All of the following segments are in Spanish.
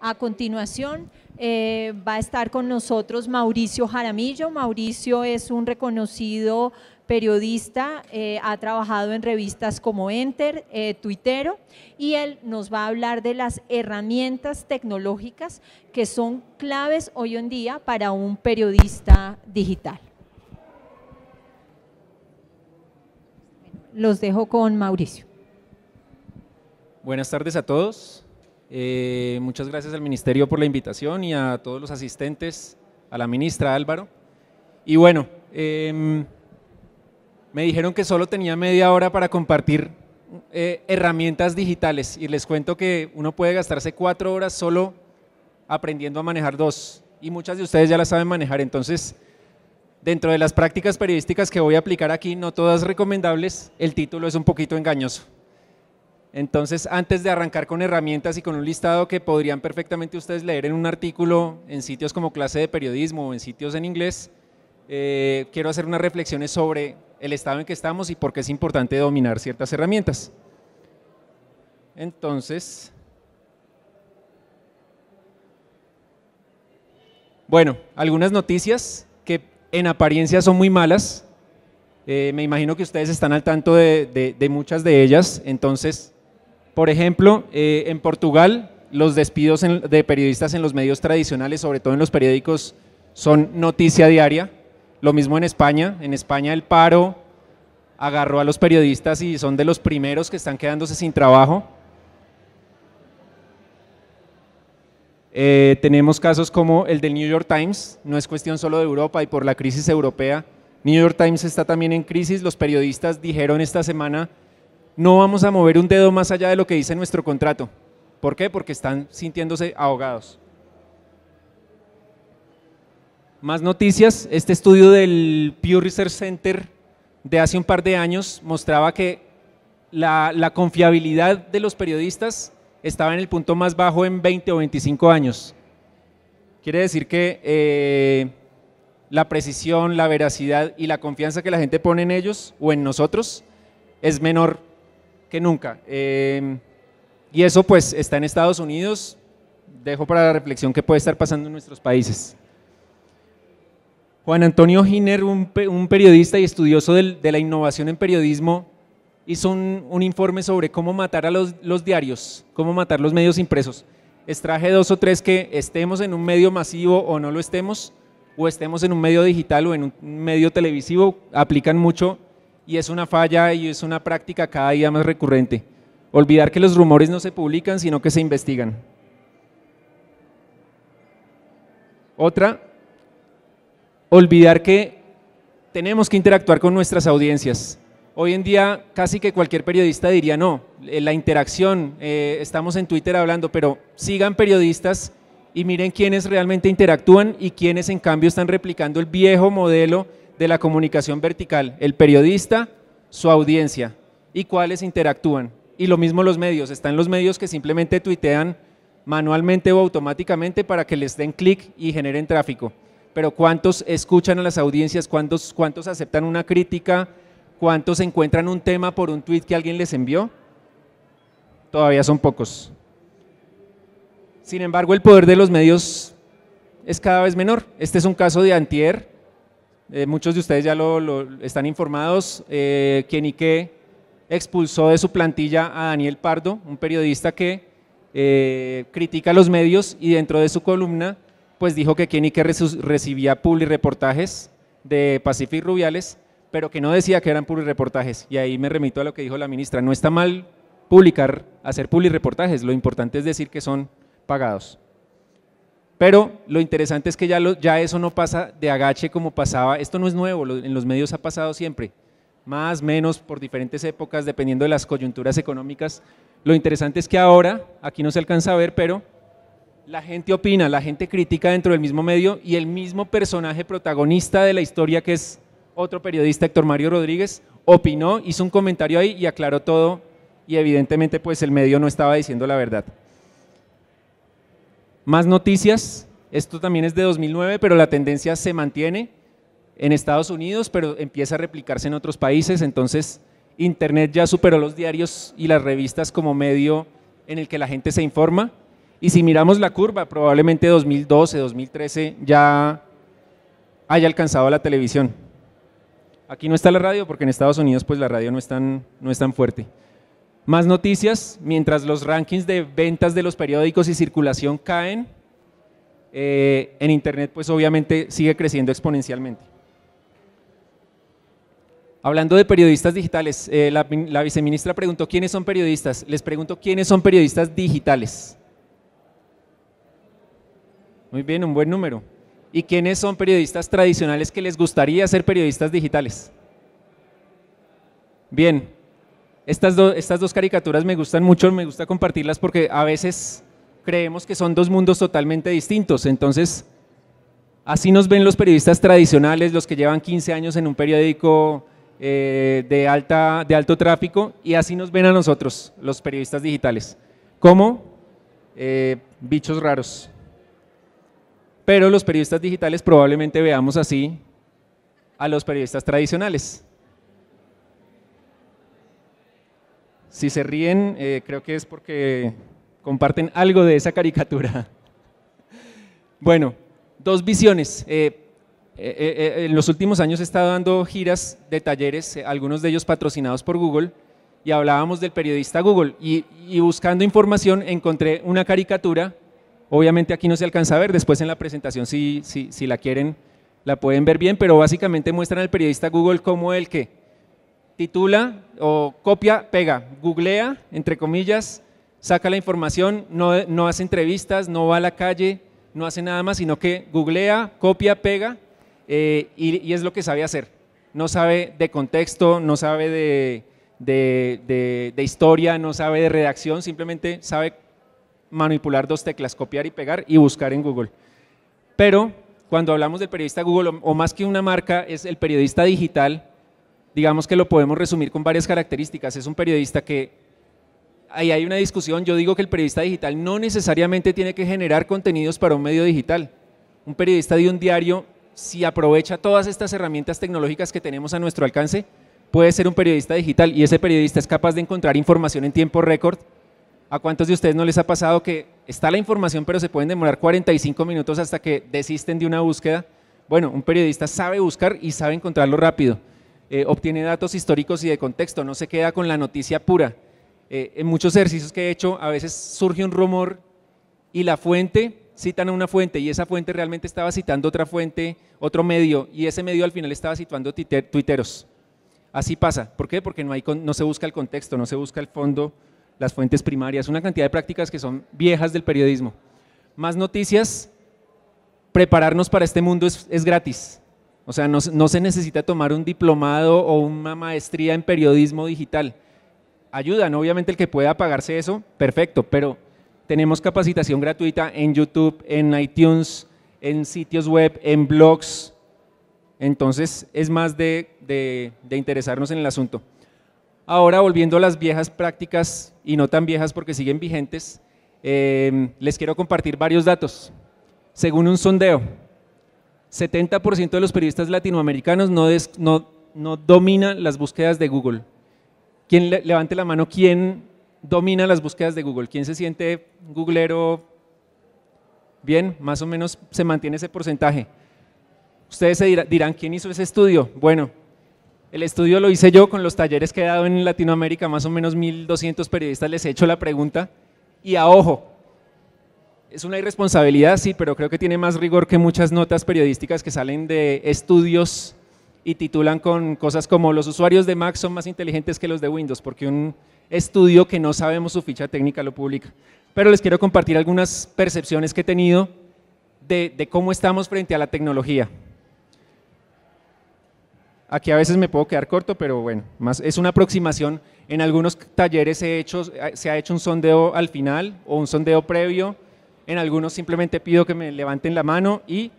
A continuación eh, va a estar con nosotros Mauricio Jaramillo. Mauricio es un reconocido periodista, eh, ha trabajado en revistas como Enter, eh, Twitter y él nos va a hablar de las herramientas tecnológicas que son claves hoy en día para un periodista digital. Los dejo con Mauricio. Buenas tardes a todos. Eh, muchas gracias al Ministerio por la invitación y a todos los asistentes, a la ministra Álvaro. Y bueno, em, me dijeron que solo tenía media hora para compartir eh, herramientas digitales y les cuento que uno puede gastarse cuatro horas solo aprendiendo a manejar dos y muchas de ustedes ya las saben manejar, entonces dentro de las prácticas periodísticas que voy a aplicar aquí, no todas recomendables, el título es un poquito engañoso. Entonces, antes de arrancar con herramientas y con un listado que podrían perfectamente ustedes leer en un artículo en sitios como clase de periodismo o en sitios en inglés, eh, quiero hacer unas reflexiones sobre el estado en que estamos y por qué es importante dominar ciertas herramientas. Entonces, bueno, algunas noticias que en apariencia son muy malas. Eh, me imagino que ustedes están al tanto de muchas de ellas, entonces por ejemplo, eh, en Portugal los despidos de periodistas en los medios tradicionales, sobre todo en los periódicos, son noticia diaria. Lo mismo en España. En España el paro agarró a los periodistas y son de los primeros que están quedándose sin trabajo. Eh, tenemos casos como el del New York Times, no es cuestión solo de Europa y por la crisis europea. New York Times está también en crisis, los periodistas dijeron esta semana no vamos a mover un dedo más allá de lo que dice nuestro contrato. ¿Por qué? Porque están sintiéndose ahogados. Más noticias, este estudio del Pew Research Center de hace un par de años mostraba que la, confiabilidad de los periodistas estaba en el punto más bajo en 20 o 25 años. Quiere decir que eh, la precisión, la veracidad y la confianza que la gente pone en ellos o en nosotros es menor que nunca. Em, y eso pues está en Estados Unidos, dejo para la reflexión que puede estar pasando en nuestros países. Juan Antonio Giner, un, periodista y estudioso de la innovación en periodismo, hizo un, informe sobre cómo matar a los, los, diarios, cómo matar los medios impresos. Extraje dos o tres que estemos en un medio masivo o no lo estemos, o estemos en un medio digital o en un medio televisivo, aplican mucho y es una falla y es una práctica cada día más recurrente. Olvidar que los rumores no se publican, sino que se investigan. Otra, olvidar que tenemos que interactuar con nuestras audiencias. Hoy en día casi que cualquier periodista diría, no, eh, la interacción, eh, estamos en Twitter hablando, pero sigan periodistas y miren quiénes realmente interactúan y quiénes en cambio están replicando el viejo modelo de la comunicación vertical, el periodista, su audiencia y cuáles interactúan. Y lo mismo los medios, están los medios que simplemente tuitean manualmente o automáticamente para que les den clic y generen tráfico. Pero ¿cuántos escuchan a las audiencias? ¿Cuántos, cuántos aceptan una crítica? ¿Cuántos encuentran un tema por un tweet que alguien les envió? Todavía son pocos. Sin embargo, el poder de los medios es cada vez menor. Este es un caso de Antier, eh, muchos de ustedes ya lo, están informados, eh, Kenique expulsó de su plantilla a Daniel Pardo, un periodista que eh, critica los medios y dentro de su columna pues dijo que Kenique recibía reportajes de Pacific Rubiales, pero que no decía que eran reportajes Y ahí me remito a lo que dijo la ministra, no está mal publicar, hacer reportajes, lo importante es decir que son pagados. Pero lo interesante es que ya, eso no pasa de agache como pasaba, esto no es nuevo, en los medios ha pasado siempre, más, menos, por diferentes épocas, dependiendo de las coyunturas económicas. Lo interesante es que ahora, aquí no se alcanza a ver, pero la gente opina, la gente critica dentro del mismo medio y el mismo personaje protagonista de la historia, que es otro periodista, Héctor Mario Rodríguez, opinó, hizo un comentario ahí y aclaró todo y evidentemente pues el medio no estaba diciendo la verdad. Más noticias, esto también es de 2009, pero la tendencia se mantiene en Estados Unidos, pero empieza a replicarse en otros países, entonces Internet ya superó los diarios y las revistas como medio en el que la gente se informa. Y si miramos la curva, probablemente 2012, 2013 ya haya alcanzado la televisión. Aquí no está la radio porque en Estados Unidos pues la radio no es no es tan fuerte. Más noticias, mientras los rankings de ventas de los periódicos y circulación caen, eh, en Internet pues obviamente sigue creciendo exponencialmente. Hablando de periodistas digitales, eh, la, viceministra preguntó quiénes son periodistas. Les pregunto quiénes son periodistas digitales. Muy bien, un buen número. ¿Y quiénes son periodistas tradicionales que les gustaría ser periodistas digitales? Bien, estas, dos caricaturas me gustan mucho, me gusta compartirlas porque a veces creemos que son dos mundos totalmente distintos. Entonces, así nos ven los periodistas tradicionales, los que llevan 15 años en un periódico eh, de, alta, de alto tráfico, y así nos ven a nosotros, los periodistas digitales, como eh, bichos raros. Pero los periodistas digitales probablemente veamos así a los periodistas tradicionales. Si se ríen, eh, creo que es porque comparten algo de esa caricatura. Bueno, dos visiones. Eh, eh, en los últimos años he estado dando giras de talleres, algunos de ellos patrocinados por Google, y hablábamos del periodista Google. Y, buscando información encontré una caricatura, obviamente aquí no se alcanza a ver, después en la presentación si, si la quieren la pueden ver bien, pero básicamente muestran al periodista Google como el que titula o copia, pega, googlea, entre comillas, saca la información, no, no hace entrevistas, no va a la calle, no hace nada más, sino que googlea, copia, pega eh, y, es lo que sabe hacer. No sabe de contexto, no sabe de, de historia, no sabe de redacción, simplemente sabe manipular dos teclas, copiar y pegar y buscar en Google. Pero cuando hablamos del periodista Google, o más que una marca, es el periodista digital digamos que lo podemos resumir con varias características. Es un periodista que, ahí hay una discusión, yo digo que el periodista digital no necesariamente tiene que generar contenidos para un medio digital. Un periodista de un diario, si aprovecha todas estas herramientas tecnológicas que tenemos a nuestro alcance, puede ser un periodista digital y ese periodista es capaz de encontrar información en tiempo récord. ¿A cuántos de ustedes no les ha pasado que está la información pero se pueden demorar 45 minutos hasta que desisten de una búsqueda? Bueno, un periodista sabe buscar y sabe encontrarlo rápido. Eh, obtiene datos históricos y de contexto, no se queda con la noticia pura. Eh, en muchos ejercicios que he hecho, a veces surge un rumor y la fuente, citan a una fuente y esa fuente realmente estaba citando otra fuente, otro medio, y ese medio al final estaba situando tuiteros. Así pasa. ¿Por qué? Porque no, no se busca el contexto, no se busca el fondo, las fuentes primarias, una cantidad de prácticas que son viejas del periodismo. Más noticias, prepararnos para este mundo es gratis. O sea, no, se necesita tomar un diplomado o una maestría en periodismo digital. Ayudan, obviamente el que pueda pagarse eso, perfecto, pero tenemos capacitación gratuita en YouTube, en iTunes, en sitios web, en blogs. Entonces es más de, interesarnos en el asunto. Ahora, volviendo a las viejas prácticas, y no tan viejas porque siguen vigentes, eh, les quiero compartir varios datos. Según un sondeo, 70% de los periodistas latinoamericanos no, domina las búsquedas de Google. ¿Quién levante la mano? ¿Quién domina las búsquedas de Google? ¿Quién se siente googlero? Bien, más o menos se mantiene ese porcentaje. Ustedes dirán, ¿quién hizo ese estudio? Bueno, el estudio lo hice yo con los talleres que he dado en Latinoamérica, más o menos 1.200 periodistas les he hecho la pregunta. Y a ojo, es una irresponsabilidad, sí, pero creo que tiene más rigor que muchas notas periodísticas que salen de estudios y titulan con cosas como los usuarios de Mac son más inteligentes que los de Windows, porque un estudio que no sabemos su ficha técnica lo publica. Pero les quiero compartir algunas percepciones que he tenido de, cómo estamos frente a la tecnología. Aquí a veces me puedo quedar corto, pero bueno, más, es una aproximación. En algunos talleres se ha hecho un sondeo al final o un sondeo previo en algunos simplemente pido que me levanten la mano y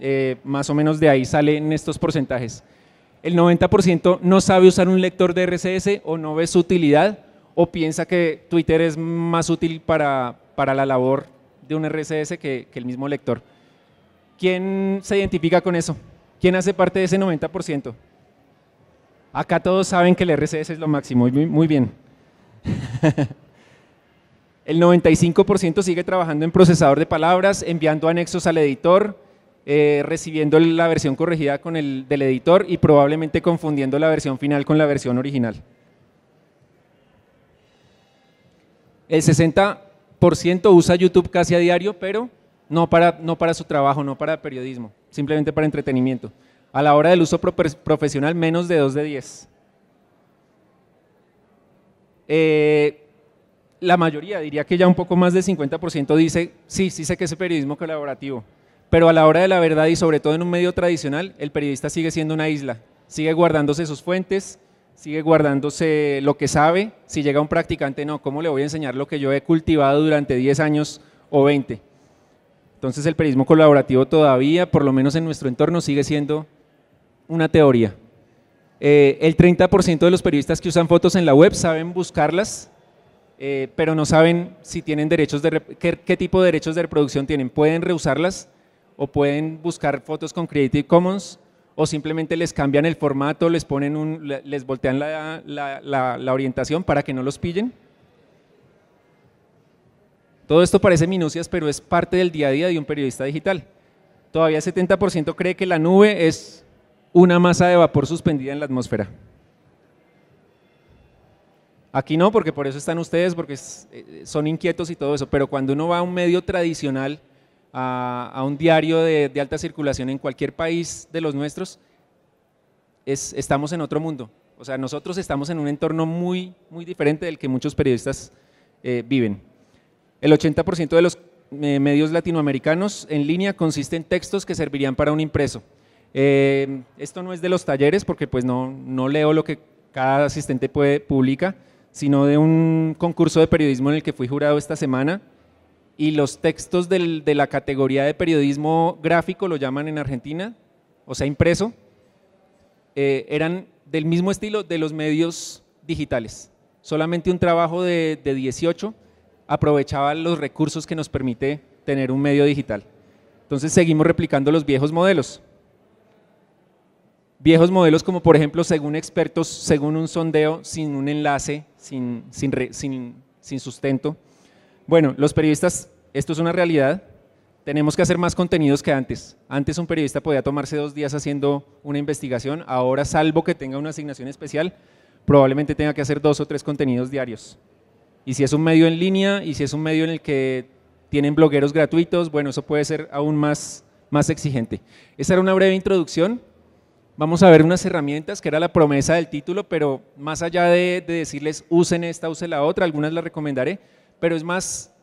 eh, más o menos de ahí salen estos porcentajes. El 90% no sabe usar un lector de RCS o no ve su utilidad o piensa que Twitter es más útil para, para la labor de un RCS que, el mismo lector. ¿Quién se identifica con eso? ¿Quién hace parte de ese 90%? Acá todos saben que el RCS es lo máximo. Muy, muy bien. El 95% sigue trabajando en procesador de palabras, enviando anexos al editor, eh, recibiendo la versión corregida con el, del editor y probablemente confundiendo la versión final con la versión original. El 60% usa YouTube casi a diario, pero no para, no para su trabajo, no para periodismo, simplemente para entretenimiento. A la hora del uso profesional, menos de 2 de 10. Eh, la mayoría, diría que ya un poco más del 50% dice, sí, sí sé que es periodismo colaborativo, pero a la hora de la verdad y sobre todo en un medio tradicional, el periodista sigue siendo una isla, sigue guardándose sus fuentes, sigue guardándose lo que sabe, si llega un practicante, no, ¿cómo le voy a enseñar lo que yo he cultivado durante 10 años o 20? Entonces el periodismo colaborativo todavía, por lo menos en nuestro entorno, sigue siendo una teoría. Eh, el 30% de los periodistas que usan fotos en la web saben buscarlas eh, pero no saben si tienen derechos qué, tipo de derechos de reproducción tienen. Pueden reusarlas o pueden buscar fotos con Creative Commons o simplemente les cambian el formato, les ponen les voltean la, la orientación para que no los pillen. Todo esto parece minucias, pero es parte del día a día de un periodista digital. Todavía el 70% cree que la nube es una masa de vapor suspendida en la atmósfera. Aquí no, porque por eso están ustedes, porque eh, son inquietos y todo eso, pero cuando uno va a un medio tradicional, a, un diario de, alta circulación en cualquier país de los nuestros, es, estamos en otro mundo. O sea, nosotros estamos en un entorno muy, muy diferente del que muchos periodistas eh, viven. El 80% de los eh, medios latinoamericanos en línea consisten en textos que servirían para un impreso. esto no es de los talleres porque pues no, no leo lo que cada asistente puede, publica, sino de un concurso de periodismo en el que fui jurado esta semana. Y los textos de la categoría de periodismo gráfico, lo llaman en Argentina, o sea, impreso, eh, eran del mismo estilo de los medios digitales. Solamente un trabajo de, de 18 aprovechaba los recursos que nos permite tener un medio digital. Entonces seguimos replicando los viejos modelos viejos modelos como por ejemplo, según expertos, según un sondeo sin un enlace, sin, sin, sustento. Bueno, los periodistas, esto es una realidad, tenemos que hacer más contenidos que antes. Antes un periodista podía tomarse dos días haciendo una investigación, ahora salvo que tenga una asignación especial, probablemente tenga que hacer dos o tres contenidos diarios. Y si es un medio en línea y si es un medio en el que tienen blogueros gratuitos, bueno, eso puede ser aún más, más exigente. Esa era una breve introducción. Vamos a ver unas herramientas, que era la promesa del título, pero más allá de, decirles usen esta, usen la otra, algunas las recomendaré, pero es más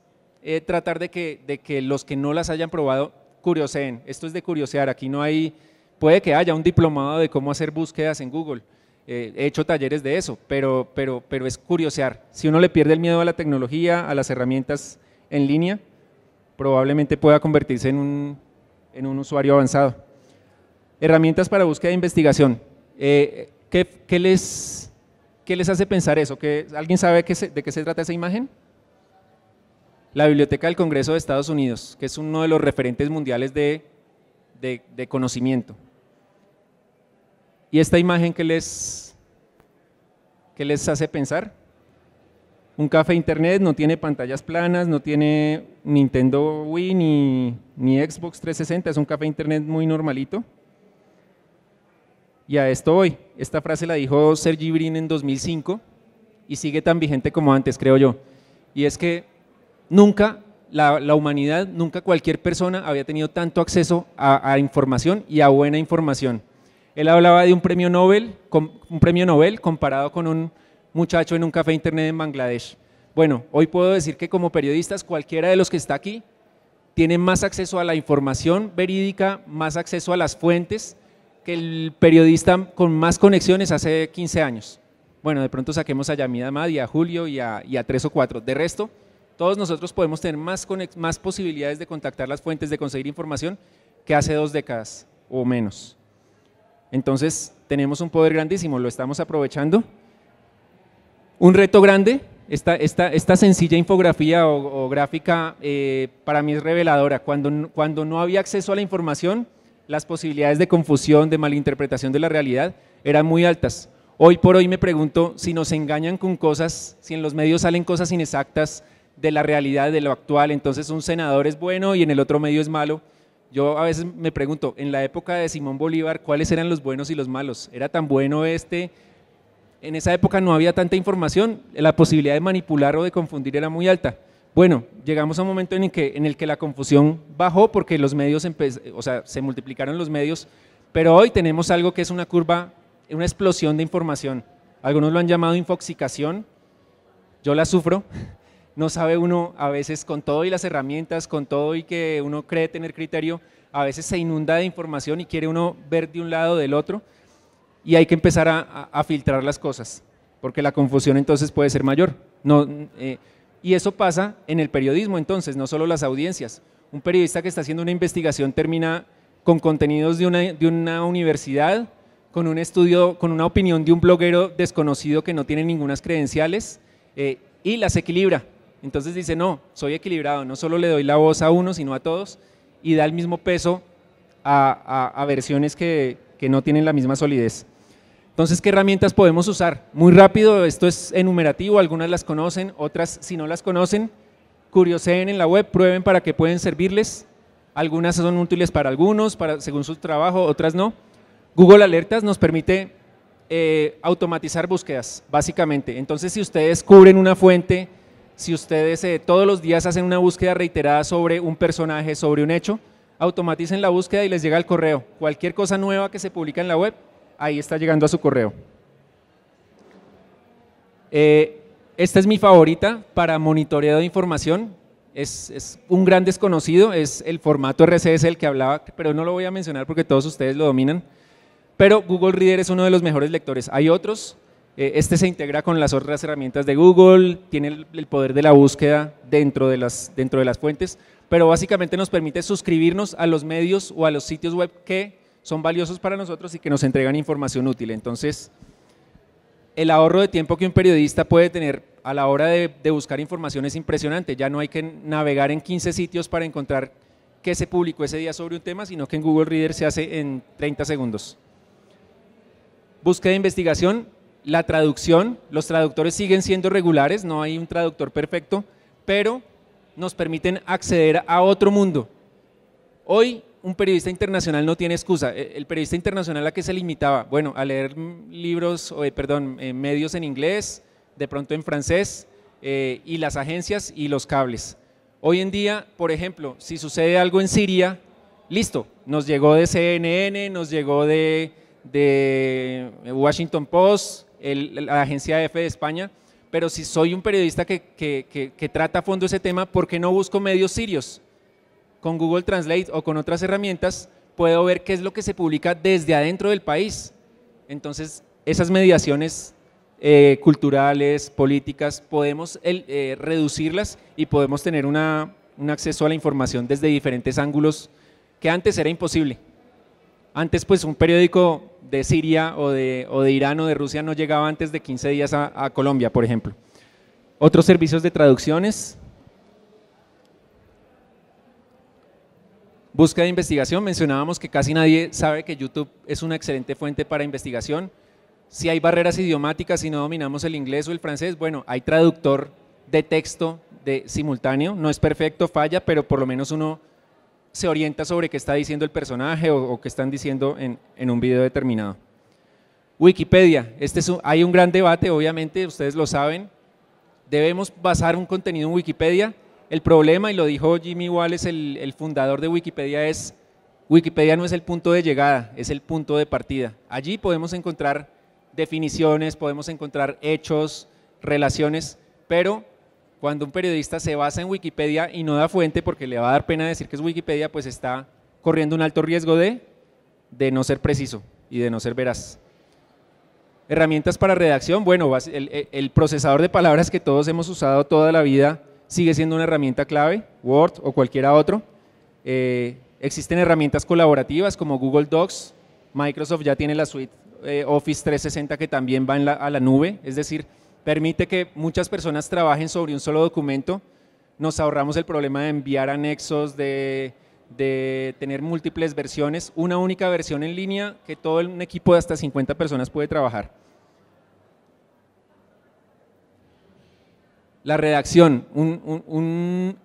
eh, tratar de que, de que los que no las hayan probado curioseen. Esto es de curiosear, aquí no hay, puede que haya un diplomado de cómo hacer búsquedas en Google. Eh, he hecho talleres de eso, pero, pero, pero es curiosear. Si uno le pierde el miedo a la tecnología, a las herramientas en línea, probablemente pueda convertirse en en un usuario avanzado. Herramientas para búsqueda e investigación. Eh, ¿qué, les, hace pensar eso? ¿Alguien sabe de qué se trata esa imagen? La Biblioteca del Congreso de Estados Unidos, que es uno de los referentes mundiales de, conocimiento. ¿Y esta imagen qué les, hace pensar? un café internet, no tiene pantallas planas, no tiene Nintendo Wii ni, Xbox 360, es un café internet muy normalito. Y a esto voy. Esta frase la dijo Sergi Brin en 2005 y sigue tan vigente como antes, creo yo. Y es que nunca la, humanidad, nunca cualquier persona había tenido tanto acceso a, información y a buena información. Él hablaba de un premio Nobel, un premio Nobel comparado con un muchacho en un café internet en Bangladesh. Bueno, hoy puedo decir que como periodistas, cualquiera de los que está aquí tiene más acceso a la información verídica, más acceso a las fuentes el periodista con más conexiones hace 15 años. Bueno, de pronto saquemos a Yamida Amad y a Julio y a, tres o cuatro. De resto, todos nosotros podemos tener más, posibilidades de contactar las fuentes, de conseguir información que hace dos décadas o menos. Entonces, tenemos un poder grandísimo, lo estamos aprovechando. Un reto grande, esta, sencilla infografía o, gráfica eh, para mí es reveladora. cuando no había acceso a la información, las posibilidades de confusión, de malinterpretación de la realidad eran muy altas. Hoy por hoy me pregunto si nos engañan con cosas, si en los medios salen cosas inexactas de la realidad, de lo actual, entonces un senador es bueno y en el otro medio es malo. Yo a veces me pregunto, en la época de Simón Bolívar, ¿cuáles eran los buenos y los malos? ¿Era tan bueno este? En esa época no había tanta información, la posibilidad de manipular o de confundir era muy alta. Bueno, llegamos a un momento en el que, la confusión bajó porque los medios, o sea, se multiplicaron los medios, pero hoy tenemos algo que es una curva, una explosión de información. Algunos lo han llamado infoxicación, yo la sufro. No sabe uno a veces con todo y las herramientas, con todo y que uno cree tener criterio, a veces se inunda de información y quiere uno ver de un lado del otro y hay que empezar a, filtrar las cosas, porque la confusión entonces puede ser mayor. No, eh, y eso pasa en el periodismo entonces, no solo las audiencias. Un periodista que está haciendo una investigación termina con contenidos de una, universidad, con un estudio, con una opinión de un bloguero desconocido que no tiene ninguna credenciales eh, y las equilibra. Entonces dice, no, soy equilibrado, no solo le doy la voz a uno, sino a todos, y da el mismo peso a, a, versiones que no tienen la misma solidez. Entonces, ¿qué herramientas podemos usar? Muy rápido, esto es enumerativo, algunas las conocen, otras si no las conocen, curioseen en la web, prueben para que pueden servirles. Algunas son útiles para algunos, para, según su trabajo, otras no. Google Alertas nos permite eh, automatizar búsquedas, básicamente. Entonces, si ustedes cubren una fuente, si ustedes eh, todos los días hacen una búsqueda reiterada sobre un personaje, sobre un hecho, automaticen la búsqueda y les llega el correo. Cualquier cosa nueva que se publica en la web, ahí está llegando a su correo. Eh, esta es mi favorita para monitoreo de información. Es, un gran desconocido, es el formato RCS el que hablaba, pero no lo voy a mencionar porque todos ustedes lo dominan. Pero Google Reader es uno de los mejores lectores. Hay otros, eh, este se integra con las otras herramientas de Google, tiene el, poder de la búsqueda dentro de, las, dentro de las fuentes, pero básicamente nos permite suscribirnos a los medios o a los sitios web que son valiosos para nosotros y que nos entregan información útil. Entonces, el ahorro de tiempo que un periodista puede tener a la hora de, buscar información es impresionante. Ya no hay que navegar en 15 sitios para encontrar qué se publicó ese día sobre un tema, sino que en Google Reader se hace en 30 segundos. Búsqueda de investigación, la traducción, los traductores siguen siendo regulares, no hay un traductor perfecto, pero nos permiten acceder a otro mundo. Hoy un periodista internacional no tiene excusa. E, el periodista internacional a qué se limitaba, bueno, a leer libros, o, eh, perdón, eh, medios en inglés, de pronto en francés, eh, y las agencias y los cables. Hoy en día, por ejemplo, si sucede algo en Siria, listo, nos llegó de CNN, nos llegó de, Washington Post, la agencia EFE de España, pero si soy un periodista que, que trata a fondo ese tema, ¿por qué no busco medios sirios? con Google Translate o con otras herramientas, puedo ver qué es lo que se publica desde adentro del país. Entonces, esas mediaciones eh, culturales, políticas, podemos eh, reducirlas y podemos tener un acceso a la información desde diferentes ángulos que antes era imposible. Antes, pues, un periódico de Siria o de, Irán o de Rusia no llegaba antes de 15 días a Colombia, por ejemplo. Otros servicios de traducciones, Busca de investigación, mencionábamos que casi nadie sabe que YouTube es una excelente fuente para investigación. Si hay barreras idiomáticas, si no dominamos el inglés o el francés, bueno, hay traductor de texto de simultáneo, no es perfecto, falla, pero por lo menos uno se orienta sobre qué está diciendo el personaje o, qué están diciendo en, un video determinado. Wikipedia, este hay un gran debate, obviamente, ustedes lo saben. ¿Debemos basar un contenido en Wikipedia? El problema, y lo dijo Jimmy Wallace, el, fundador de Wikipedia, es Wikipedia no es el punto de llegada, es el punto de partida. Allí podemos encontrar definiciones, podemos encontrar hechos, relaciones, pero cuando un periodista se basa en Wikipedia y no da fuente porque le va a dar pena decir que es Wikipedia, pues está corriendo un alto riesgo de, no ser preciso y de no ser veraz. Herramientas para redacción, bueno, el procesador de palabras que todos hemos usado toda la vida, sigue siendo una herramienta clave, Word o cualquiera otro. Eh, existen herramientas colaborativas como Google Docs, Microsoft ya tiene la suite eh, Office 360 que también va a la nube, es decir, permite que muchas personas trabajen sobre un solo documento, nos ahorramos el problema de enviar anexos, de, de tener múltiples versiones, una única versión en línea que todo un equipo de hasta 50 personas puede trabajar. La redacción, una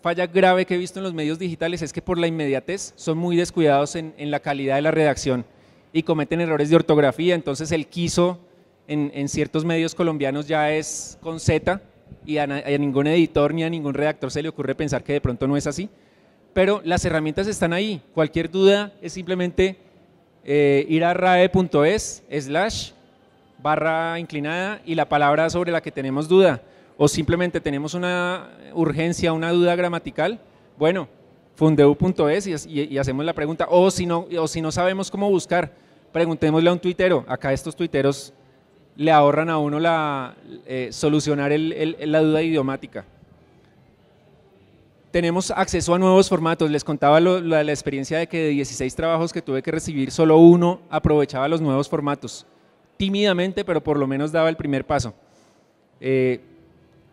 falla, grave que he visto en los medios digitales es que por la inmediatez son muy descuidados en, la calidad de la redacción y cometen errores de ortografía, entonces el quiso en, ciertos medios colombianos ya es con Z y a, ningún editor ni a ningún redactor se le ocurre pensar que de pronto no es así, pero las herramientas están ahí, cualquier duda es simplemente eh, ir a rae.es slash barra inclinada y la palabra sobre la que tenemos duda o simplemente tenemos una urgencia, una duda gramatical, bueno, fundeu.es y, hacemos la pregunta. O si, no, o si no sabemos cómo buscar, preguntémosle a un tuitero. Acá estos tuiteros le ahorran a uno la, eh, solucionar el, la duda idiomática. Tenemos acceso a nuevos formatos. Les contaba la, la experiencia de que de 16 trabajos que tuve que recibir, solo uno aprovechaba los nuevos formatos tímidamente, pero por lo menos daba el primer paso. Eh,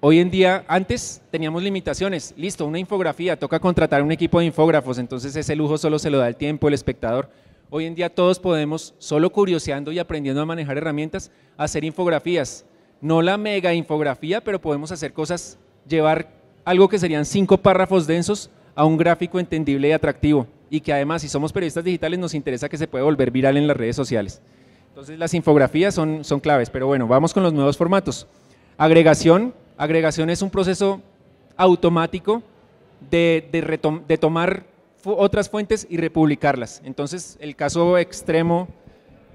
hoy en día, antes teníamos limitaciones, listo, una infografía, toca contratar un equipo de infógrafos, entonces ese lujo solo se lo da el tiempo, el espectador. Hoy en día todos podemos, solo curioseando y aprendiendo a manejar herramientas, hacer infografías. No la mega infografía, pero podemos hacer cosas, llevar algo que serían cinco párrafos densos a un gráfico entendible y atractivo. Y que además, si somos periodistas digitales, nos interesa que se pueda volver viral en las redes sociales. Entonces las infografías son, son claves, pero bueno, vamos con los nuevos formatos. Agregación. Agregación es un proceso automático de, de, de tomar otras fuentes y republicarlas. Entonces, el caso extremo,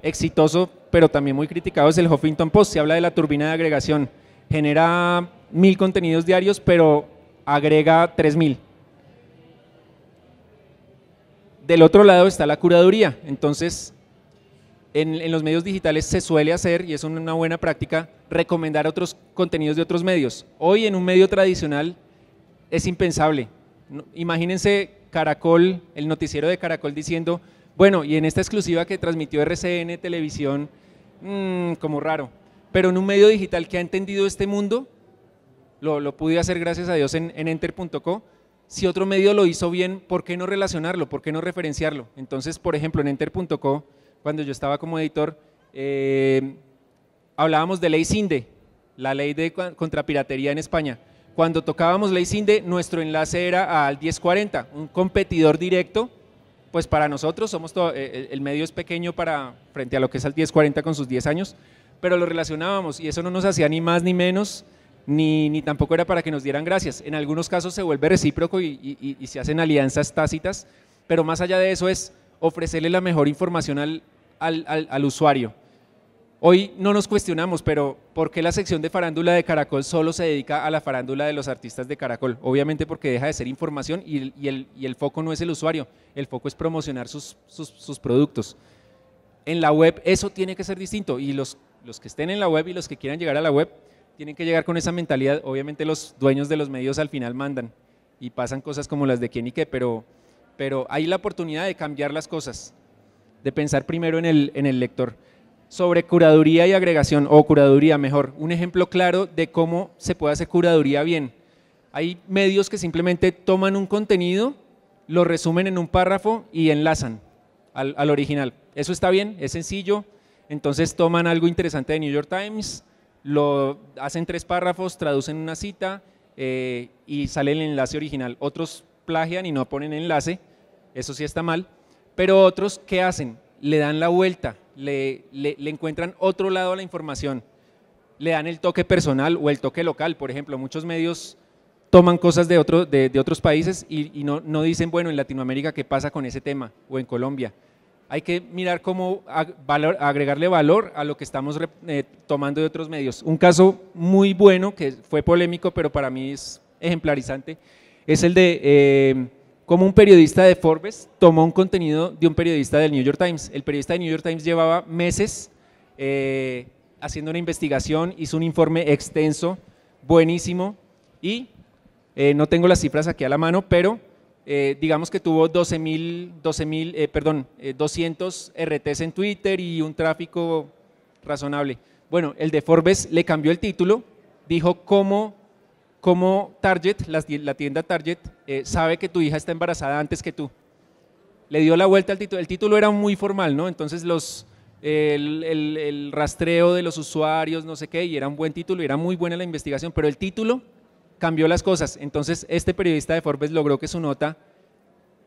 exitoso, pero también muy criticado es el Huffington Post. Se habla de la turbina de agregación. Genera mil contenidos diarios, pero agrega tres mil. Del otro lado está la curaduría. Entonces, en, los medios digitales se suele hacer, y es una buena práctica, recomendar otros contenidos de otros medios. Hoy en un medio tradicional es impensable. imagínense Caracol, el noticiero de Caracol diciendo, bueno, y en esta exclusiva que transmitió RCN Televisión, mm, como raro, pero en un medio digital que ha entendido este mundo, lo, pude hacer gracias a Dios en, en enter.co, si otro medio lo hizo bien, ¿por qué no relacionarlo? ¿Por qué no referenciarlo? Entonces, por ejemplo, en enter.co cuando yo estaba como editor, eh, hablábamos de ley CInde, la ley de contra piratería en España. Cuando tocábamos ley CInde, nuestro enlace era al 1040, un competidor directo, pues para nosotros, somos todo, eh, eh, el, medio es pequeño para, frente a lo que es al 1040 con sus 10 años, pero lo relacionábamos y eso no nos hacía ni más ni menos, ni, ni tampoco era para que nos dieran gracias. En algunos casos se vuelve recíproco y se hacen alianzas tácitas, pero más allá de eso es ofrecerle la mejor información al, usuario. Hoy no nos cuestionamos, pero ¿por qué la sección de farándula de Caracol solo se dedica a la farándula de los artistas de Caracol? Obviamente porque deja de ser información y, el, foco no es el usuario, el foco es promocionar sus, productos. En la web eso tiene que ser distinto y los, los que estén en la web y los que quieran llegar a la web tienen que llegar con esa mentalidad. Obviamente los dueños de los medios al final mandan y pasan cosas como las de quién y qué, pero pero hay la oportunidad de cambiar las cosas, de pensar primero en el, en el lector. Sobre curaduría y agregación, o curaduría mejor, un ejemplo claro de cómo se puede hacer curaduría bien. Hay medios que simplemente toman un contenido, lo resumen en un párrafo y enlazan al, al original. Eso está bien, es sencillo. Entonces toman algo interesante de New York Times, lo hacen tres párrafos, traducen una cita eh, y sale el enlace original. Otros plagian y no ponen enlace eso sí está mal, pero otros, ¿qué hacen? Le dan la vuelta, le, encuentran otro lado a la información, le dan el toque personal o el toque local, por ejemplo, muchos medios toman cosas de, otro, de, otros países y, no, no dicen, bueno, en Latinoamérica, ¿qué pasa con ese tema? O en Colombia. Hay que mirar cómo agregarle valor a lo que estamos eh, tomando de otros medios. Un caso muy bueno, que fue polémico, pero para mí es ejemplarizante, es el de eh, como un periodista de Forbes tomó un contenido de un periodista del New York Times. El periodista de New York Times llevaba meses eh, haciendo una investigación, hizo un informe extenso, buenísimo, y eh, no tengo las cifras aquí a la mano, pero eh, digamos que tuvo 12 mil, 12 mil, perdón, 200 RTs en Twitter y un tráfico razonable. Bueno, el de Forbes le cambió el título, dijo cómo cómo Target, la tienda Target, eh, sabe que tu hija está embarazada antes que tú. Le dio la vuelta al título. El título era muy formal, ¿no? Entonces los, el, el, rastreo de los usuarios, no sé qué, y era un buen título, y era muy buena la investigación, pero el título cambió las cosas. Entonces este periodista de Forbes logró que su nota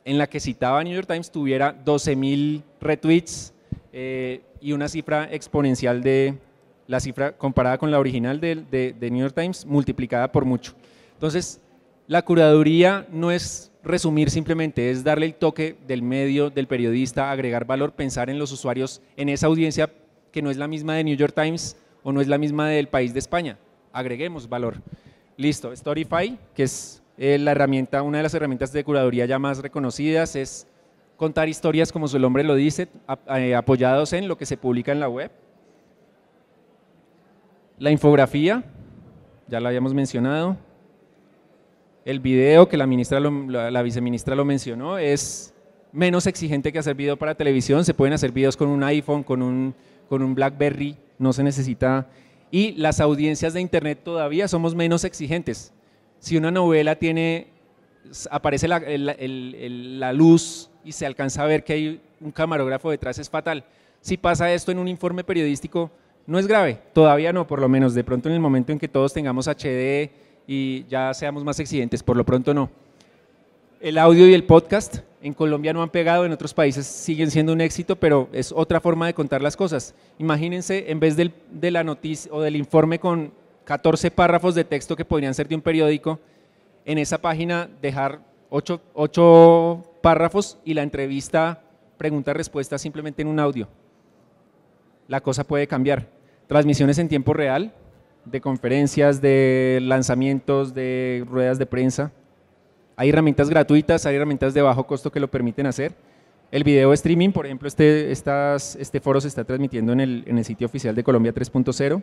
en la que citaba a New York Times tuviera 12.000 retweets eh, y una cifra exponencial de, la cifra comparada con la original de, de, New York Times multiplicada por mucho. Entonces, la curaduría no es resumir simplemente, es darle el toque del medio, del periodista, agregar valor, pensar en los usuarios, en esa audiencia que no es la misma de New York Times o no es la misma del país de España. Agreguemos valor. Listo, Storyfy, que es eh, la herramienta, una de las herramientas de curaduría ya más reconocidas, es contar historias como su nombre lo dice, eh, apoyados en lo que se publica en la web. La infografía, ya la habíamos mencionado. El video, que la, ministra la, viceministra lo mencionó, es menos exigente que hacer video para televisión. Se pueden hacer videos con un iPhone, con un, con un BlackBerry, no se necesita. Y las audiencias de Internet todavía somos menos exigentes. Si una novela tiene, aparece la, la luz y se alcanza a ver que hay un camarógrafo detrás, es fatal. Si pasa esto en un informe periodístico, no es grave, todavía no, por lo menos. De pronto en el momento en que todos tengamos HD y ya seamos más exigentes, por lo pronto no. El audio y el podcast en Colombia no han pegado, en otros países siguen siendo un éxito, pero es otra forma de contar las cosas. Imagínense, en vez de la noticia o del informe con 14 párrafos de texto que podrían ser de un periódico, en esa página dejar 8, 8 párrafos y la entrevista pregunta-respuesta simplemente en un audio. La cosa puede cambiar transmisiones en tiempo real de conferencias, de lanzamientos, de ruedas de prensa. Hay herramientas gratuitas, hay herramientas de bajo costo que lo permiten hacer. El video streaming, por ejemplo, este, estas, este foro se está transmitiendo en el, sitio oficial de Colombia 3.0.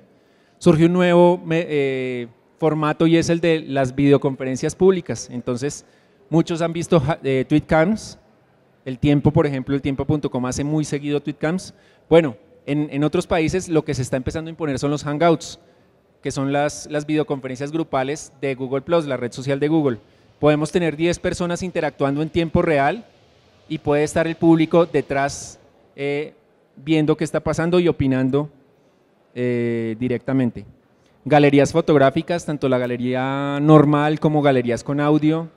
Surgió un nuevo eh, formato y es el de las videoconferencias públicas. Entonces, muchos han visto eh, tweetcams. El tiempo, por ejemplo, el tiempo.com hace muy seguido tweetcams. Bueno, en, otros países lo que se está empezando a imponer son los Hangouts, que son las, videoconferencias grupales de Google la red social de Google. Podemos tener 10 personas interactuando en tiempo real y puede estar el público detrás eh, viendo qué está pasando y opinando eh, directamente. Galerías fotográficas, tanto la galería normal como galerías con audio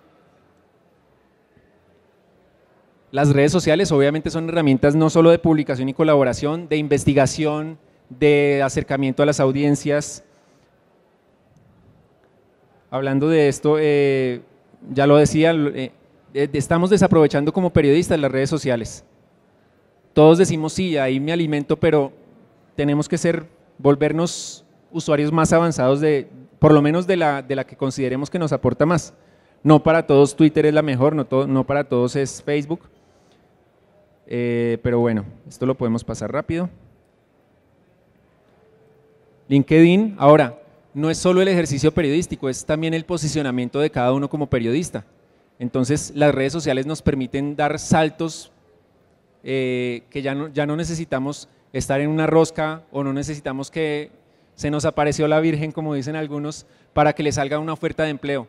las redes sociales obviamente son herramientas no solo de publicación y colaboración, de investigación, de acercamiento a las audiencias. Hablando de esto, eh, ya lo decía, eh, eh, estamos desaprovechando como periodistas las redes sociales. Todos decimos, sí, ahí me alimento, pero tenemos que ser, volvernos usuarios más avanzados, de, por lo menos de la, de la que consideremos que nos aporta más. No para todos Twitter es la mejor, no, no para todos es Facebook, eh, pero bueno, esto lo podemos pasar rápido. LinkedIn, ahora, no es solo el ejercicio periodístico, es también el posicionamiento de cada uno como periodista. Entonces, las redes sociales nos permiten dar saltos eh, que ya no, ya no necesitamos estar en una rosca o no necesitamos que se nos apareció la Virgen, como dicen algunos, para que le salga una oferta de empleo.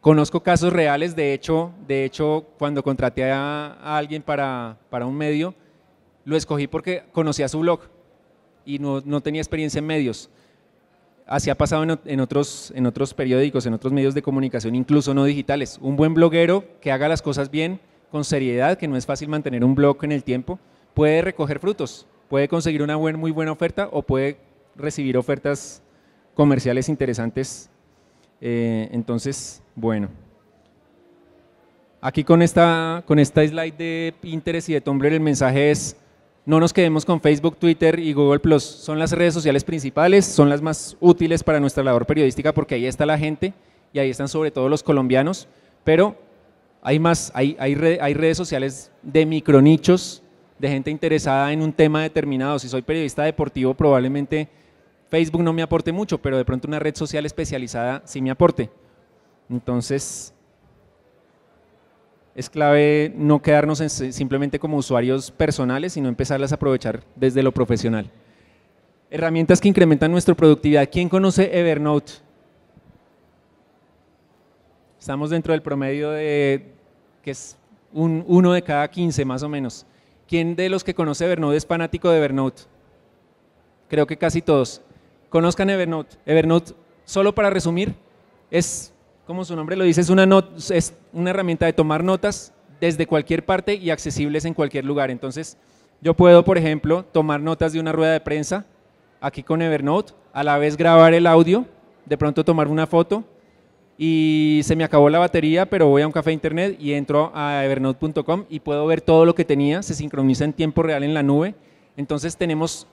Conozco casos reales, de hecho, de hecho cuando contraté a, alguien para, un medio, lo escogí porque conocía su blog y no, tenía experiencia en medios. Así ha pasado en, otros, en otros periódicos, en otros medios de comunicación, incluso no digitales. Un buen bloguero que haga las cosas bien, con seriedad, que no es fácil mantener un blog en el tiempo, puede recoger frutos, puede conseguir una buen, muy buena oferta o puede recibir ofertas comerciales interesantes eh, entonces, bueno. Aquí con esta, con esta slide de Pinterest y de Tumblr el mensaje es, no nos quedemos con Facebook, Twitter y Google Plus. Son las redes sociales principales, son las más útiles para nuestra labor periodística porque ahí está la gente y ahí están sobre todo los colombianos, pero hay más, hay, hay redes sociales de micronichos, de gente interesada en un tema determinado. Si soy periodista deportivo, probablemente Facebook no me aporte mucho, pero de pronto una red social especializada sí me aporte. Entonces, es clave no quedarnos simplemente como usuarios personales, sino empezarlas a aprovechar desde lo profesional. Herramientas que incrementan nuestra productividad. ¿Quién conoce Evernote? Estamos dentro del promedio de que es un, uno de cada 15 más o menos. ¿Quién de los que conoce Evernote es fanático de Evernote? Creo que casi todos. Conozcan Evernote. Evernote, solo para resumir, es, como su nombre lo dice, es una, herramienta de tomar notas desde cualquier parte y accesibles en cualquier lugar. Entonces, yo puedo, por ejemplo, tomar notas de una rueda de prensa aquí con Evernote, a la vez grabar el audio, de pronto tomar una foto y se me acabó la batería, pero voy a un café internet y entro a evernote.com y puedo ver todo lo que tenía, se sincroniza en tiempo real en la nube. Entonces tenemos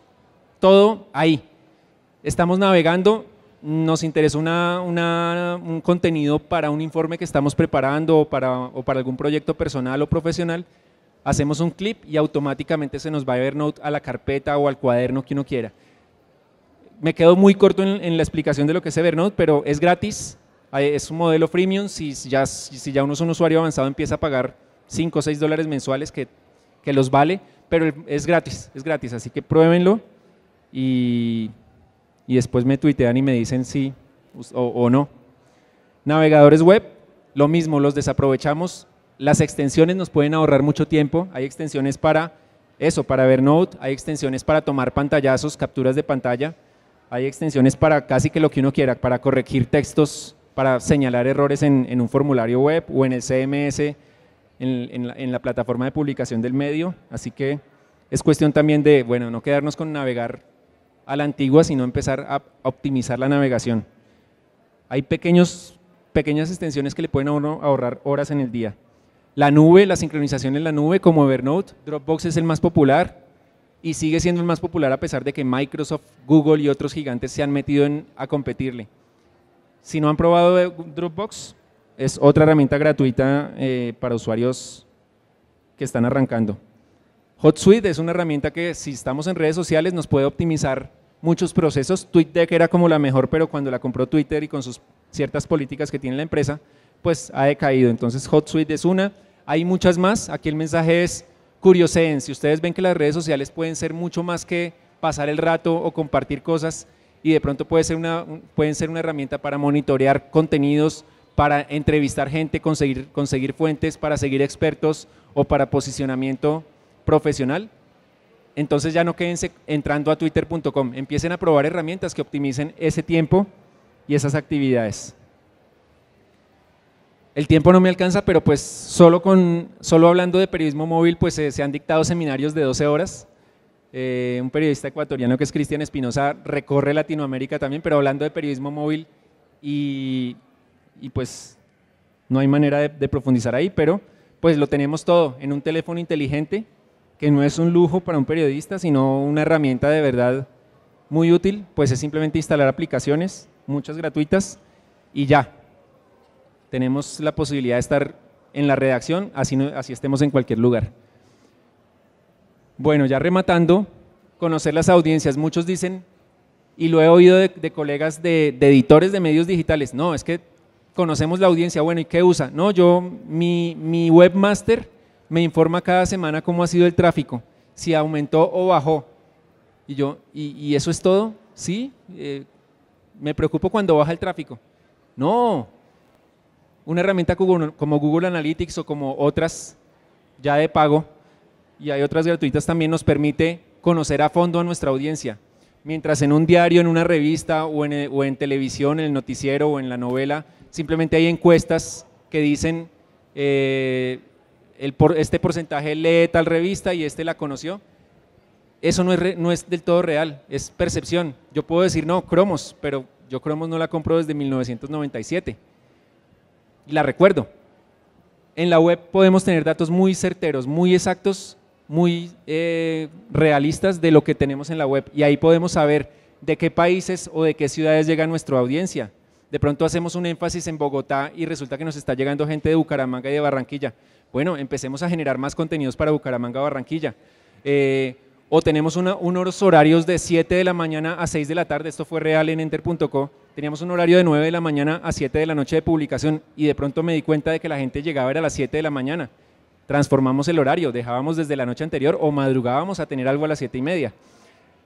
todo ahí. Estamos navegando, nos interesa un contenido para un informe que estamos preparando o para, algún proyecto personal o profesional, hacemos un clip y automáticamente se nos va a Evernote a la carpeta o al cuaderno que uno quiera. Me quedo muy corto en, la explicación de lo que es Evernote, pero es gratis, es un modelo freemium, si ya, si ya uno es un usuario avanzado empieza a pagar 5 o 6 dólares mensuales que, que los vale, pero es gratis, es gratis, así que pruébenlo y y después me tuitean y me dicen sí o, no. Navegadores web, lo mismo, los desaprovechamos. Las extensiones nos pueden ahorrar mucho tiempo. Hay extensiones para eso, para ver Node. hay extensiones para tomar pantallazos, capturas de pantalla, hay extensiones para casi que lo que uno quiera, para corregir textos, para señalar errores en, un formulario web o en el CMS, en, la, en, la, plataforma de publicación del medio. Así que es cuestión también de, bueno, no quedarnos con navegar a la antigua, sino empezar a optimizar la navegación. Hay pequeños, pequeñas extensiones que le pueden a uno ahorrar horas en el día. La nube, la sincronización en la nube como Evernote, Dropbox es el más popular y sigue siendo el más popular a pesar de que Microsoft, Google y otros gigantes se han metido a competirle. Si no han probado eh, Dropbox, es otra herramienta gratuita eh, para usuarios que están arrancando. HotSuite es una herramienta que si estamos en redes sociales nos puede optimizar muchos procesos. TweetDeck era como la mejor, pero cuando la compró Twitter y con sus ciertas políticas que tiene la empresa, pues ha decaído. Entonces HotSuite es una, hay muchas más. Aquí el mensaje es curioseen, si ustedes ven que las redes sociales pueden ser mucho más que pasar el rato o compartir cosas y de pronto puede ser una, pueden ser una herramienta para monitorear contenidos, para entrevistar gente, conseguir, conseguir fuentes, para seguir expertos o para posicionamiento profesional, entonces ya no quédense entrando a twitter.com, empiecen a probar herramientas que optimicen ese tiempo y esas actividades. El tiempo no me alcanza, pero pues solo, con, solo hablando de periodismo móvil, pues se han dictado seminarios de 12 horas. Eh, un periodista ecuatoriano que es Cristian Espinosa recorre Latinoamérica también, pero hablando de periodismo móvil y, pues no hay manera de profundizar ahí, pero pues lo tenemos todo en un teléfono inteligente que no es un lujo para un periodista, sino una herramienta de verdad muy útil, pues es simplemente instalar aplicaciones, muchas gratuitas, y ya. Tenemos la posibilidad de estar en la redacción, así, así estemos en cualquier lugar. Bueno, ya rematando, conocer las audiencias. Muchos dicen, y lo he oído de, colegas de, editores de medios digitales, no, es que conocemos la audiencia, bueno, ¿y qué usa? No, yo, mi, mi webmaster me informa cada semana cómo ha sido el tráfico, si aumentó o bajó. Y yo, ¿y, eso es todo? Sí, eh, me preocupo cuando baja el tráfico. No, una herramienta como Google Analytics o como otras ya de pago, y hay otras gratuitas también, nos permite conocer a fondo a nuestra audiencia. Mientras en un diario, en una revista o en, televisión, en el noticiero o en la novela, simplemente hay encuestas que dicen eh, este porcentaje lee tal revista y este la conoció. Eso no es, no es del todo real, es percepción. Yo puedo decir, no, Cromos, pero yo Cromos no la compro desde 1997. La recuerdo. En la web podemos tener datos muy certeros, muy exactos, muy eh, realistas de lo que tenemos en la web. Y ahí podemos saber de qué países o de qué ciudades llega nuestra audiencia. De pronto hacemos un énfasis en Bogotá y resulta que nos está llegando gente de Bucaramanga y de Barranquilla. Bueno, empecemos a generar más contenidos para Bucaramanga, Barranquilla. Eh, o tenemos unos horarios de 7 de la mañana a 6 de la tarde, esto fue real en enter.co, teníamos un horario de 9 de la mañana a 7 de la noche de publicación y de pronto me di cuenta de que la gente llegaba era a las 7 de la mañana. Transformamos el horario, dejábamos desde la noche anterior o madrugábamos a tener algo a las 7 y media.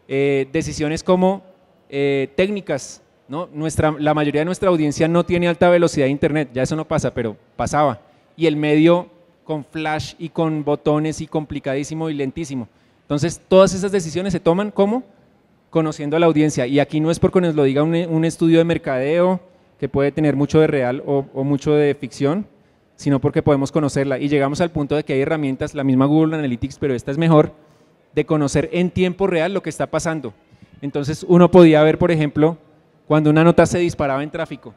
Eh, decisiones como eh, técnicas, ¿no? Nuestra, la mayoría de nuestra audiencia no tiene alta velocidad de internet, ya eso no pasa, pero pasaba. Y el medio con flash y con botones y complicadísimo y lentísimo. Entonces, todas esas decisiones se toman como conociendo a la audiencia. Y aquí no es porque nos lo diga un, estudio de mercadeo que puede tener mucho de real o, o mucho de ficción, sino porque podemos conocerla. Y llegamos al punto de que hay herramientas, la misma Google Analytics, pero esta es mejor, de conocer en tiempo real lo que está pasando. Entonces uno podía ver, por ejemplo, cuando una nota se disparaba en tráfico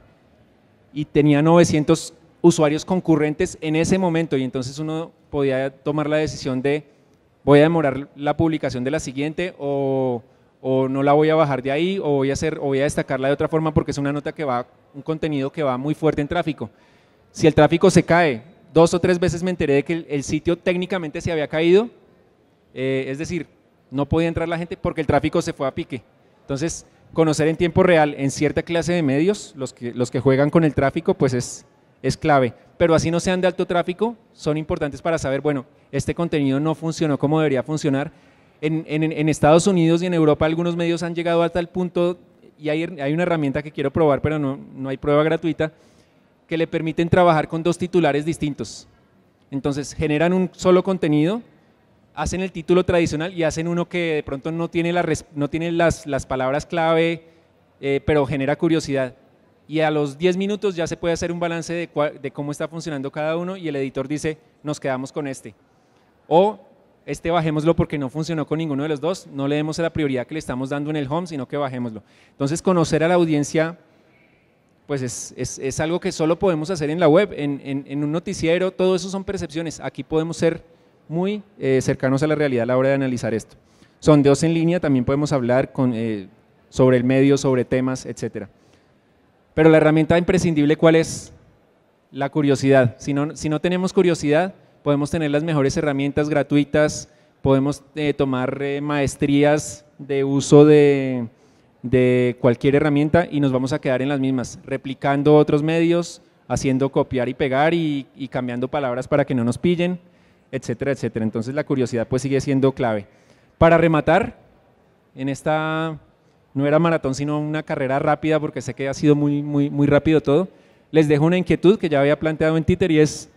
y tenía 900 usuarios concurrentes en ese momento y entonces uno podía tomar la decisión de voy a demorar la publicación de la siguiente o, o, no la voy a bajar de ahí o voy a hacer o voy a destacarla de otra forma porque es una nota que va un contenido que va muy fuerte en tráfico. Si el tráfico se cae, dos o tres veces me enteré de que el, sitio técnicamente se había caído, eh, es decir, no podía entrar la gente porque el tráfico se fue a pique. Entonces, conocer en tiempo real en cierta clase de medios, los que, los que juegan con el tráfico, pues es, es clave. Pero así no sean de alto tráfico, son importantes para saber, bueno, este contenido no funcionó como debería funcionar. En, Estados Unidos y en Europa algunos medios han llegado hasta el punto, y hay, una herramienta que quiero probar, pero no, hay prueba gratuita, que le permiten trabajar con dos titulares distintos. Entonces generan un solo contenido, hacen el título tradicional y hacen uno que de pronto no tiene, la, no tiene las, palabras clave, eh, pero genera curiosidad y a los 10 minutos ya se puede hacer un balance de, cómo está funcionando cada uno y el editor dice, nos quedamos con este. O este bajémoslo porque no funcionó con ninguno de los dos, no le demos la prioridad que le estamos dando en el home, sino que bajémoslo. Entonces conocer a la audiencia pues es, algo que solo podemos hacer en la web, en, un noticiero, todo eso son percepciones. Aquí podemos ser muy eh, cercanos a la realidad a la hora de analizar esto. Sondeos en línea, también podemos hablar eh, sobre el medio, sobre temas, etcétera. Pero la herramienta imprescindible, ¿cuál es? La curiosidad. Si no, si no tenemos curiosidad, podemos tener las mejores herramientas gratuitas, podemos eh, tomar eh, maestrías de uso de, cualquier herramienta y nos vamos a quedar en las mismas, replicando otros medios, haciendo copiar y pegar y, y, cambiando palabras para que no nos pillen, etcétera, etcétera. Entonces la curiosidad pues sigue siendo clave. Para rematar, en esta no era maratón, sino una carrera rápida, porque sé que ha sido muy, muy, muy rápido todo, les dejo una inquietud que ya había planteado en Twitter y es,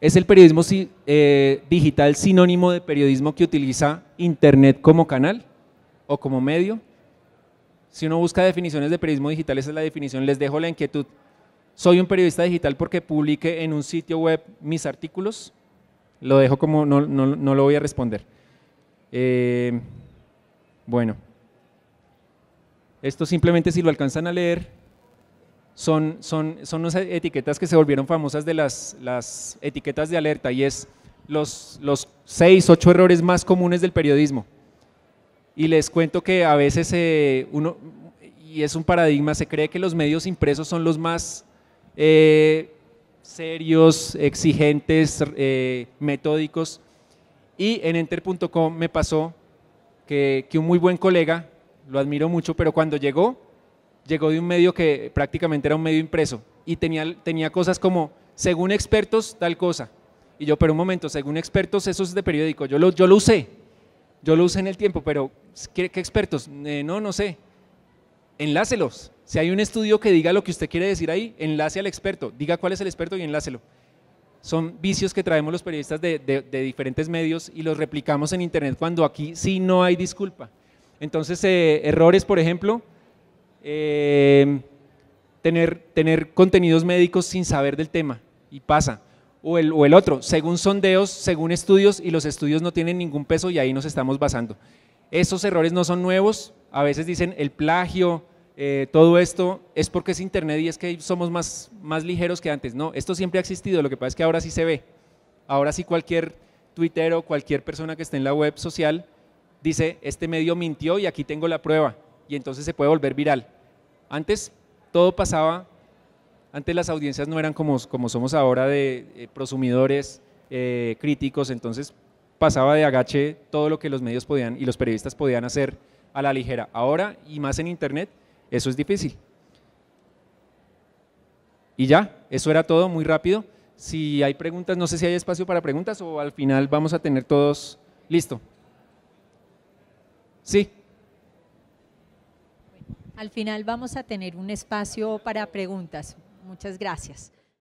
¿es el periodismo eh, digital sinónimo de periodismo que utiliza Internet como canal o como medio? Si uno busca definiciones de periodismo digital, esa es la definición, les dejo la inquietud. Soy un periodista digital porque publique en un sitio web mis artículos. Lo dejo como no, lo voy a responder. Eh, bueno. Esto simplemente si lo alcanzan a leer, son, son, son unas etiquetas que se volvieron famosas de las, las etiquetas de alerta y es los, los seis, ocho errores más comunes del periodismo. Y les cuento que a veces eh, uno, y es un paradigma, se cree que los medios impresos son los más eh, serios, exigentes, eh, metódicos. Y en enter.com me pasó que, que, un muy buen colega lo admiro mucho, pero cuando llegó, llegó de un medio que prácticamente era un medio impreso y tenía, tenía cosas como, según expertos, tal cosa. Y yo, pero un momento, según expertos, eso es de periódico. Yo lo, yo lo usé, yo lo usé en el tiempo, pero ¿qué, expertos? Eh, no, no sé. Enlácelos. Si hay un estudio que diga lo que usted quiere decir ahí, enlace al experto. Diga cuál es el experto y enlácelo. Son vicios que traemos los periodistas de diferentes medios y los replicamos en Internet cuando aquí sí no hay disculpa. Entonces, eh, errores, por ejemplo, eh, tener, contenidos médicos sin saber del tema, y pasa. O el, otro, según sondeos, según estudios, y los estudios no tienen ningún peso y ahí nos estamos basando. Esos errores no son nuevos, a veces dicen el plagio, eh, todo esto es porque es internet y es que somos más, ligeros que antes. No, esto siempre ha existido, lo que pasa es que ahora sí se ve. Ahora sí cualquier o cualquier persona que esté en la web social dice, este medio mintió y aquí tengo la prueba, y entonces se puede volver viral. Antes todo pasaba, antes las audiencias no eran como, como somos ahora de eh, prosumidores, eh, críticos, entonces pasaba de agache todo lo que los medios podían y los periodistas podían hacer a la ligera. Ahora, y más en Internet, eso es difícil. Y ya, eso era todo muy rápido. Si hay preguntas, no sé si hay espacio para preguntas o al final vamos a tener todos listo. Sí. Al final vamos a tener un espacio para preguntas. Muchas gracias.